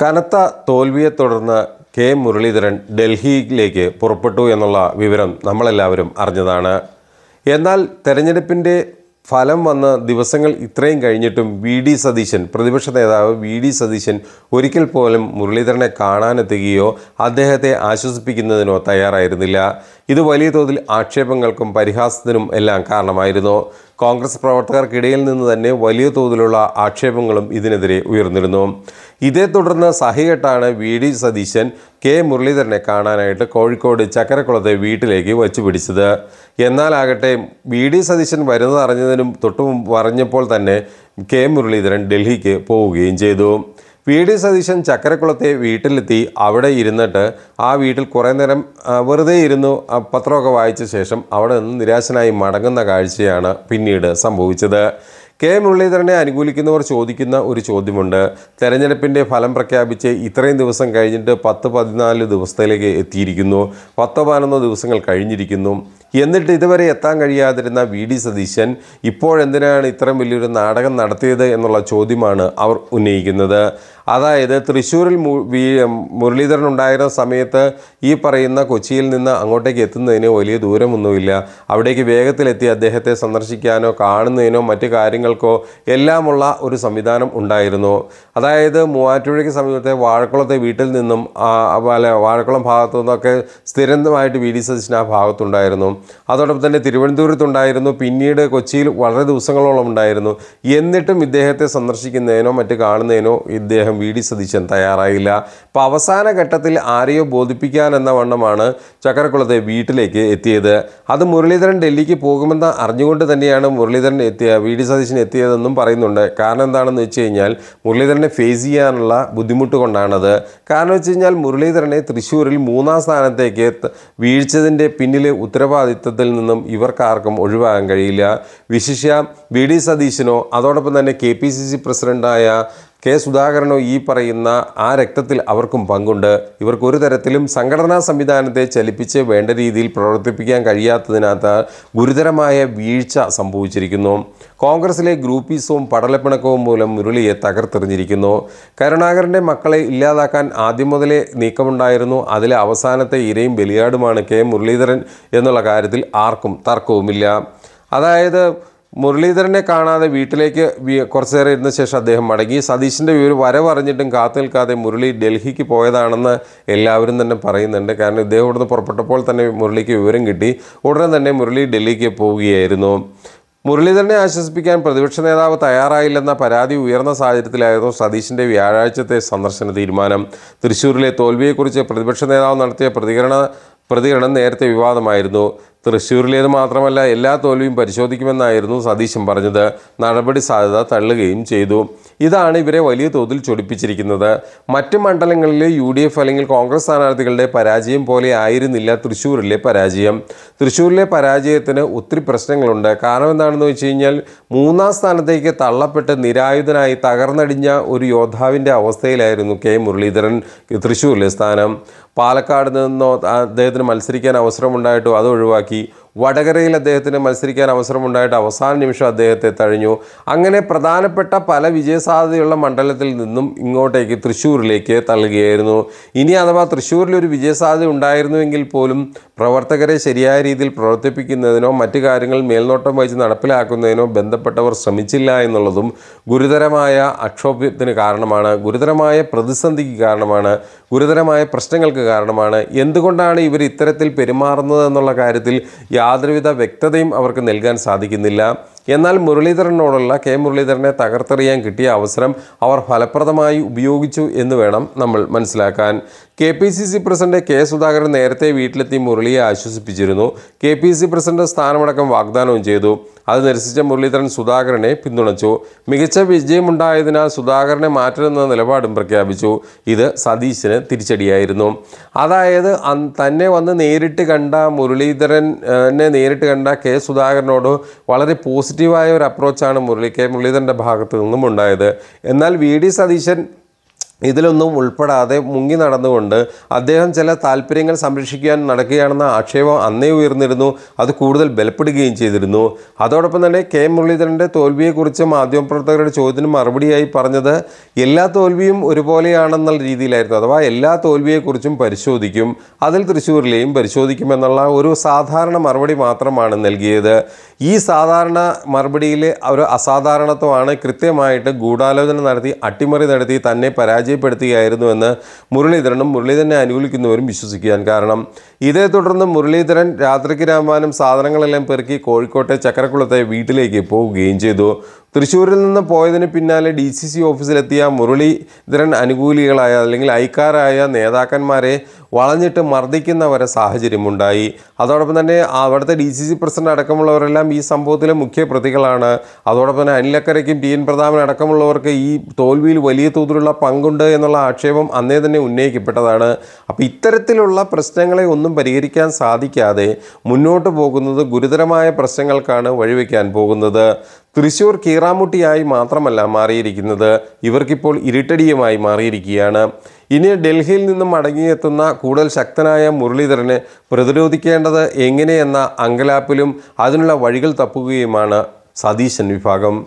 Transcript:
കനത്ത തോൽവിയെ തുടർന്ന് കെ മുരളീധരൻ ഡൽഹിയിലേക്ക് പുറപ്പെട്ടു എന്നുള്ള വിവരം നമ്മളെല്ലാവരും അറിഞ്ഞതാണ് എന്നാൽ തെരഞ്ഞെടുപ്പിൻ്റെ ഫലം വന്ന് ദിവസങ്ങൾ ഇത്രയും കഴിഞ്ഞിട്ടും വി ഡി സതീശൻ പ്രതിപക്ഷ നേതാവ് വി ഡി സതീശൻ ഒരിക്കൽ പോലും മുരളീധരനെ കാണാനെത്തുകയോ അദ്ദേഹത്തെ ആശ്വസിപ്പിക്കുന്നതിനോ തയ്യാറായിരുന്നില്ല ഇത് വലിയ തോതിൽ ആക്ഷേപങ്ങൾക്കും പരിഹാസത്തിനും എല്ലാം കാരണമായിരുന്നു കോൺഗ്രസ് പ്രവർത്തകർക്കിടയിൽ നിന്ന് തന്നെ വലിയ തോതിലുള്ള ആക്ഷേപങ്ങളും ഇതിനെതിരെ ഉയർന്നിരുന്നു ഇതേ തുടർന്ന് സഹികെട്ടാണ് വി ഡി സതീശൻ കെ മുരളീധരനെ കാണാനായിട്ട് കോഴിക്കോട് ചക്കരക്കുളത്തെ വീട്ടിലേക്ക് വച്ചു പിടിച്ചത് എന്നാലാകട്ടെ വി ഡി സതീശൻ വരുന്നത് അറിഞ്ഞതിനും തൊട്ടു പറഞ്ഞപ്പോൾ തന്നെ കെ മുരളീധരൻ ഡൽഹിക്ക് പോവുകയും ചെയ്തു വി ഡി സതീശൻ ചക്കരക്കുളത്തെ വീട്ടിലെത്തി അവിടെ ഇരുന്നിട്ട് ആ വീട്ടിൽ കുറേ നേരം വെറുതെ ഇരുന്നു പത്രമൊക്കെ വായിച്ച ശേഷം അവിടെ നിന്ന് നിരാശനായി മടങ്ങുന്ന കാഴ്ചയാണ് പിന്നീട് സംഭവിച്ചത് കെ മുരളീധരനെ അനുകൂലിക്കുന്നവർ ചോദിക്കുന്ന ഒരു ചോദ്യമുണ്ട് തെരഞ്ഞെടുപ്പിൻ്റെ ഫലം പ്രഖ്യാപിച്ച് ഇത്രയും ദിവസം കഴിഞ്ഞിട്ട് പത്ത് പതിനാല് ദിവസത്തിലേക്ക് എത്തിയിരിക്കുന്നു പത്തോ പതിനൊന്നോ ദിവസങ്ങൾ കഴിഞ്ഞിരിക്കുന്നു എന്നിട്ട് ഇതുവരെ എത്താൻ കഴിയാതിരുന്ന വി ഡി സതീശൻ ഇപ്പോഴെന്തിനാണ് ഇത്രയും വലിയൊരു നാടകം നടത്തിയത് എന്നുള്ള ചോദ്യമാണ് അവർ ഉന്നയിക്കുന്നത് അതായത് തൃശ്ശൂരിൽ മുരളീധരൻ ഉണ്ടായിരുന്ന സമയത്ത് ഈ പറയുന്ന കൊച്ചിയിൽ നിന്ന് അങ്ങോട്ടേക്ക് എത്തുന്നതിന് വലിയ ദൂരമൊന്നുമില്ല അവിടേക്ക് വേഗത്തിലെത്തി അദ്ദേഹത്തെ സന്ദർശിക്കാനോ കാണുന്നതിനോ മറ്റ് കാര്യങ്ങൾക്കോ എല്ലാമുള്ള ഒരു സംവിധാനം ഉണ്ടായിരുന്നു അതായത് മൂവാറ്റുപുഴയ്ക്ക് സമീപത്തെ വാഴക്കുളത്തെ വീട്ടിൽ നിന്നും അല്ല വാഴക്കുളം ഭാഗത്തു നിന്നൊക്കെ സ്ഥിരന്തമായിട്ട് വി ഡി സതീശൻ ആ ഭാഗത്തുണ്ടായിരുന്നു അതോടൊപ്പം തന്നെ തിരുവനന്തപുരത്തുണ്ടായിരുന്നു പിന്നീട് കൊച്ചിയിൽ വളരെ ദിവസങ്ങളോളം ഉണ്ടായിരുന്നു എന്നിട്ടും ഇദ്ദേഹത്തെ സന്ദർശിക്കുന്നതിനോ മറ്റ് കാണുന്നതിനോ ഇദ്ദേഹം വി ഡി സതീശൻ തയ്യാറായില്ല അപ്പോൾ അവസാന ഘട്ടത്തിൽ ആരെയോ ബോധിപ്പിക്കാൻ എന്ന വണ്ണമാണ് ചക്കരക്കുളത്തെ വീട്ടിലേക്ക് എത്തിയത് അത് മുരളീധരൻ ഡൽഹിക്ക് പോകുമെന്ന് അറിഞ്ഞുകൊണ്ട് തന്നെയാണ് മുരളീധരൻ എത്തിയ വി ഡി സതീശൻ എത്തിയതെന്നും പറയുന്നുണ്ട് കാരണം എന്താണെന്ന് വെച്ച് കഴിഞ്ഞാൽ മുരളീധരനെ ഫേസ് ചെയ്യാനുള്ള ബുദ്ധിമുട്ട് കൊണ്ടാണത് കാരണം വെച്ച് കഴിഞ്ഞാൽ മുരളീധരനെ തൃശ്ശൂരിൽ മൂന്നാം സ്ഥാനത്തേക്ക് വീഴ്ചതിൻ്റെ പിന്നിലെ ഉത്തരവാദിത്തത്തിൽ നിന്നും ഇവർക്കാർക്കും ഒഴിവാകാൻ കഴിയില്ല വിശിഷ്യ വി ഡി സതീശനോ അതോടൊപ്പം തന്നെ കെ പി സി സി പ്രസിഡൻ്റായ കെ സുധാകരനോ ഈ പറയുന്ന ആ രക്തത്തിൽ അവർക്കും പങ്കുണ്ട് ഇവർക്ക് ഒരു തരത്തിലും സംഘടനാ സംവിധാനത്തെ ചലിപ്പിച്ച് വേണ്ട രീതിയിൽ പ്രവർത്തിപ്പിക്കാൻ കഴിയാത്തതിനകത്ത് ഗുരുതരമായ വീഴ്ച സംഭവിച്ചിരിക്കുന്നു കോൺഗ്രസിലെ ഗ്രൂപ്പീസവും പടലപ്പിണക്കവും മൂലം മുരളിയെ തകർത്തെറിഞ്ഞിരിക്കുന്നു കരുണാകരൻ്റെ മക്കളെ ഇല്ലാതാക്കാൻ ആദ്യം മുതലേ നീക്കമുണ്ടായിരുന്നു അതിലെ അവസാനത്തെ ഇരയും ബലിയാടുമാണ് കെ മുരളീധരൻ എന്നുള്ള കാര്യത്തിൽ ആർക്കും തർക്കവുമില്ല അതായത് മുരളീധരനെ കാണാതെ വീട്ടിലേക്ക് കുറച്ചു നേരം ഇരുന്ന ശേഷം അദ്ദേഹം മടങ്ങി സതീശിൻ്റെ ഒരു വരവറിഞ്ഞിട്ടും കാത്തു നിൽക്കാതെ മുരളി ഡൽഹിക്ക് പോയതാണെന്ന് എല്ലാവരും തന്നെ പറയുന്നുണ്ട് കാരണം ഇദ്ദേഹം ഇവിടുന്ന് പുറപ്പെട്ടപ്പോൾ തന്നെ മുരളിക്ക് വിവരം കിട്ടി ഉടനെ തന്നെ മുരളി ഡൽഹിക്ക് പോവുകയായിരുന്നു മുരളീധരനെ ആശ്വസിപ്പിക്കാൻ പ്രതിപക്ഷ നേതാവ് തയ്യാറായില്ലെന്ന പരാതി ഉയർന്ന സാഹചര്യത്തിലായിരുന്നു സതീശിൻ്റെ വ്യാഴാഴ്ചത്തെ സന്ദർശന തീരുമാനം തൃശ്ശൂരിലെ തോൽവിയെക്കുറിച്ച് പ്രതിപക്ഷ നേതാവ് നടത്തിയ പ്രതികരണ പ്രതികരണം നേരത്തെ വിവാദമായിരുന്നു തൃശ്ശൂരിലേത് മാത്രമല്ല എല്ലാ തോൽവിയും പരിശോധിക്കുമെന്നായിരുന്നു സതീശൻ പറഞ്ഞത് നടപടി സാധ്യത തള്ളുകയും ചെയ്തു ഇതാണ് ഇവരെ വലിയ തോതിൽ ചൊടിപ്പിച്ചിരിക്കുന്നത് മറ്റ് മണ്ഡലങ്ങളിലെ യു ഡി എഫ് അല്ലെങ്കിൽ കോൺഗ്രസ് സ്ഥാനാർത്ഥികളുടെ പരാജയം പോലെ ആയിരുന്നില്ല തൃശ്ശൂരിലെ പരാജയം തൃശ്ശൂരിലെ പരാജയത്തിന് ഒത്തിരി പ്രശ്നങ്ങളുണ്ട് കാരണം എന്താണെന്ന് വെച്ച് കഴിഞ്ഞാൽ മൂന്നാം സ്ഥാനത്തേക്ക് തള്ളപ്പെട്ട് നിരായുധനായി തകർന്നടിഞ്ഞ ഒരു യോദ്ധാവിൻ്റെ അവസ്ഥയിലായിരുന്നു കെ മുരളീധരൻ തൃശ്ശൂരിലെ സ്ഥാനം പാലക്കാട് നിന്നോ അദ്ദേഹത്തിന് മത്സരിക്കാൻ അവസരമുണ്ടായിട്ടോ അത് ഒഴിവാക്കി വടകരയിൽ അദ്ദേഹത്തിന് മത്സരിക്കാൻ അവസരമുണ്ടായിട്ട് അവസാന നിമിഷം അദ്ദേഹത്തെ തഴഞ്ഞു അങ്ങനെ പ്രധാനപ്പെട്ട പല വിജയസാധ്യതയുള്ള മണ്ഡലത്തിൽ നിന്നും ഇങ്ങോട്ടേക്ക് തൃശ്ശൂരിലേക്ക് തള്ളുകയായിരുന്നു ഇനി അഥവാ തൃശ്ശൂരിൽ ഒരു വിജയസാധ്യത ഉണ്ടായിരുന്നുവെങ്കിൽ പോലും പ്രവർത്തകരെ ശരിയായ രീതിയിൽ പ്രവർത്തിപ്പിക്കുന്നതിനോ മറ്റു കാര്യങ്ങൾ മേൽനോട്ടം വഹിച്ച് നടപ്പിലാക്കുന്നതിനോ ബന്ധപ്പെട്ടവർ ശ്രമിച്ചില്ല എന്നുള്ളതും ഗുരുതരമായ അക്ഷോഭ്യത്തിന് കാരണമാണ് ഗുരുതരമായ പ്രതിസന്ധിക്ക് കാരണമാണ് ഗുരുതരമായ പ്രശ്നങ്ങൾക്ക് കാരണമാണ് എന്തുകൊണ്ടാണ് ഇവർ ഇത്തരത്തിൽ പെരുമാറുന്നത് എന്നുള്ള കാര്യത്തിൽ യാതൊരുവിധ വ്യക്തതയും അവർക്ക് നൽകാൻ സാധിക്കുന്നില്ല എന്നാൽ മുരളീധരനോടുള്ള കെ മുരളീധരനെ തകർത്തെറിയാൻ കിട്ടിയ അവസരം അവർ ഫലപ്രദമായി ഉപയോഗിച്ചു എന്ന് വേണം നമ്മൾ മനസ്സിലാക്കാൻ K P C C president K Sudhakaran നേരത്തെ വീട്ടിലെത്തി മുരളിയെ ആശ്വസിപ്പിച്ചിരുന്നു കെ പി സി പ്രസിഡന്റ് സ്ഥാനമടക്കം വാഗ്ദാനവും ചെയ്തു അത് നിരസിച്ച മുരളീധരൻ സുധാകരനെ പിന്തുണച്ചു മികച്ച വിജയമുണ്ടായതിനാൽ സുധാകരനെ മാറ്റരുന്ന നിലപാടും പ്രഖ്യാപിച്ചു ഇത് സതീശന് തിരിച്ചടിയായിരുന്നു അതായത് തന്നെ വന്ന് നേരിട്ട് കണ്ട മുരളീധരനെ നേരിട്ട് കണ്ട കെ സുധാകരനോട് വളരെ പോസിറ്റീവായ ഒരു അപ്രോച്ചാണ് മുരളി കെ മുരളീധരൻ്റെ ഭാഗത്തു നിന്നും ഉണ്ടായത് എന്നാൽ വി ഡി സതീശൻ ഇതിലൊന്നും ഉൾപ്പെടാതെ മുങ്ങി നടന്നുകൊണ്ട് അദ്ദേഹം ചില താല്പര്യങ്ങൾ സംരക്ഷിക്കാൻ നടക്കുകയാണെന്ന ആക്ഷേപം അന്നേ ഉയർന്നിരുന്നു അത് കൂടുതൽ ബലപ്പെടുകയും ചെയ്തിരുന്നു അതോടൊപ്പം തന്നെ കെ മുരളീധരൻ്റെ തോൽവിയെക്കുറിച്ച് മാധ്യമപ്രവർത്തകരുടെ ചോദ്യത്തിന് മറുപടിയായി പറഞ്ഞത് എല്ലാ തോൽവിയും ഒരുപോലെയാണെന്നുള്ള രീതിയിലായിരുന്നു അഥവാ എല്ലാ തോൽവിയെക്കുറിച്ചും പരിശോധിക്കും അതിൽ തൃശ്ശൂരിലെയും പരിശോധിക്കുമെന്നുള്ള ഒരു സാധാരണ മറുപടി മാത്രമാണ് നൽകിയത് ഈ സാധാരണ മറുപടിയിലെ ഒരു അസാധാരണത്വമാണ് കൃത്യമായിട്ട് ഗൂഢാലോചന നടത്തി അട്ടിമറി നടത്തി തന്നെ പരാജയം പരാജയപ്പെടുത്തുകയായിരുന്നുവെന്ന് മുരളീധരനും മുരളീധരനെ അനുകൂലിക്കുന്നവരും വിശ്വസിക്കാൻ കാരണം ഇതേ തുടർന്ന് മുരളീധരൻ രാത്രിക്ക് രാമാനും സാധനങ്ങളെല്ലാം പെറുക്കി കോഴിക്കോട്ടെ ചക്രക്കുളത്തെ വീട്ടിലേക്ക് പോവുകയും ചെയ്തു തൃശ്ശൂരിൽ നിന്ന് പോയതിന് പിന്നാലെ ഡി സി സി ഓഫീസിലെത്തിയ മുരളീധരൻ അനുകൂലികളായ അല്ലെങ്കിൽ ഐക്കാരായ നേതാക്കന്മാരെ വളഞ്ഞിട്ട് മർദ്ദിക്കുന്ന വരെ സാഹചര്യമുണ്ടായി അതോടൊപ്പം തന്നെ അവിടുത്തെ ഡി സി സി പ്രസിഡന്റ് അടക്കമുള്ളവരെല്ലാം ഈ സംഭവത്തിലെ മുഖ്യ പ്രതികളാണ് അതോടൊപ്പം തന്നെ അനിലക്കരയ്ക്കും ടി എൻ പ്രതാപൻ അടക്കമുള്ളവർക്ക് ഈ തോൽവിയിൽ വലിയ തോതിലുള്ള പങ്കുണ്ട് എന്നുള്ള ആക്ഷേപം അന്നേ തന്നെ ഉന്നയിക്കപ്പെട്ടതാണ് അപ്പോൾ ഇത്തരത്തിലുള്ള പ്രശ്നങ്ങളെ ഒന്നും പരിഹരിക്കാൻ സാധിക്കാതെ മുന്നോട്ട് പോകുന്നത് ഗുരുതരമായ പ്രശ്നങ്ങൾക്കാണ് വഴിവെക്കാൻ പോകുന്നത് തൃശൂർ കീറാമുട്ടിയായി മാത്രമല്ല മാറിയിരിക്കുന്നത് ഇവർക്കിപ്പോൾ ഇരുട്ടടിയുമായി മാറിയിരിക്കുകയാണ് ഇനി ഡൽഹിയിൽ നിന്നും മടങ്ങിയെത്തുന്ന കൂടുതൽ ശക്തനായ മുരളീധരനെ പ്രതിരോധിക്കേണ്ടത് എങ്ങനെയെന്ന അങ്കലാപ്പിലും അതിനുള്ള വഴികൾ തപ്പുകയുമാണ് സതീശൻ വിഭാഗം